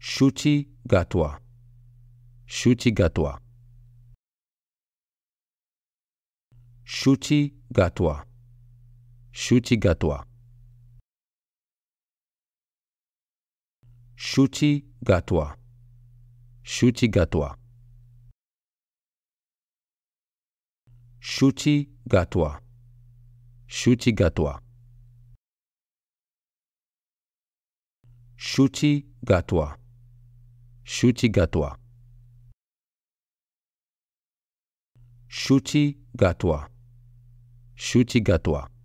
Shuti Gatwa. Shuti Gatwa. Shuti Gatwa. Shuti Gatwa. Shuti Gatwa. Shuti Gatwa. Shuti Gatwa. Shuti Gatwa. Shuti Gatwa. Шути Гатуа. Шути Гатуа. Шути Гатуа.